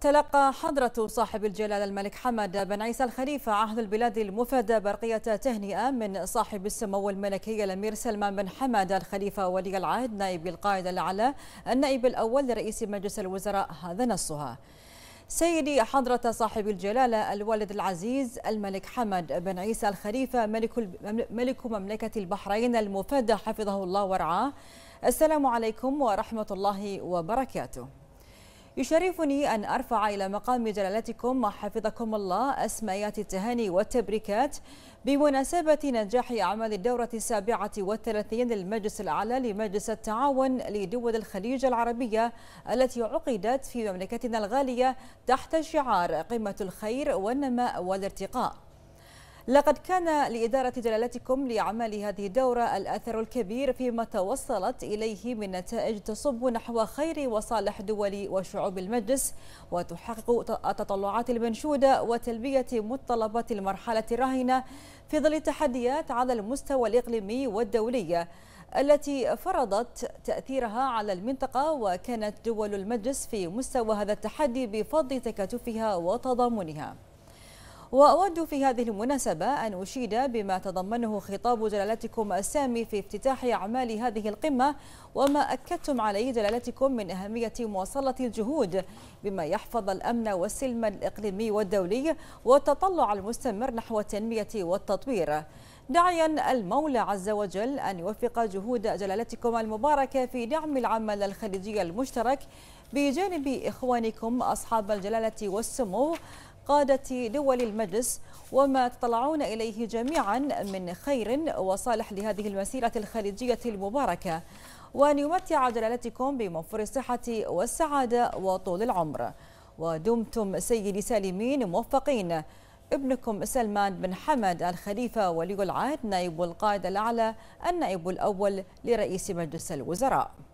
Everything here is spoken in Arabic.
تلقى حضرة صاحب الجلالة الملك حمد بن عيسى الخليفة عهد البلاد المفدى برقية تهنئة من صاحب السمو الملكي الأمير سلمان بن حمد الخليفة ولي العهد نائب القائد الأعلى النائب الأول لرئيس مجلس الوزراء هذا نصها سيدي حضرة صاحب الجلالة الوالد العزيز الملك حمد بن عيسى الخليفة ملك, ملك مملكة البحرين المفدى حفظه الله ورعاه السلام عليكم ورحمة الله وبركاته يشرفني أن أرفع إلى مقام جلالتكم وحفظكم الله أسميات التهاني والتبريكات بمناسبة نجاح أعمال الدورة السابعة والثلاثين للمجلس الأعلى لمجلس التعاون لدول الخليج العربية التي عقدت في مملكتنا الغالية تحت شعار قمة الخير والنماء والارتقاء لقد كان لإدارة جلالتكم لأعمال هذه الدورة الأثر الكبير فيما توصلت إليه من نتائج تصب نحو خير وصالح دول وشعوب المجلس وتحقق التطلعات المنشودة وتلبية متطلبات المرحلة الراهنة في ظل التحديات على المستوى الإقليمي والدولي التي فرضت تأثيرها على المنطقة وكانت دول المجلس في مستوى هذا التحدي بفضل تكاتفها وتضامنها وأود في هذه المناسبة أن أشيد بما تضمنه خطاب جلالتكم السامي في افتتاح أعمال هذه القمة وما أكدتم عليه جلالتكم من أهمية مواصلة الجهود بما يحفظ الأمن والسلم الإقليمي والدولي والتطلع المستمر نحو التنمية والتطوير داعيا المولى عز وجل أن يوفق جهود جلالتكم المباركة في دعم العمل الخليجي المشترك بجانب إخوانكم أصحاب الجلالة والسمو قادة دول المجلس وما تطلعون إليه جميعا من خير وصالح لهذه المسيرة الخليجية المباركة وأن يمتع جلالتكم بموفر الصحة والسعادة وطول العمر ودمتم سيدي سالمين موفقين ابنكم سلمان بن حمد الخليفة ولي العهد نائب القائد الأعلى النائب الأول لرئيس مجلس الوزراء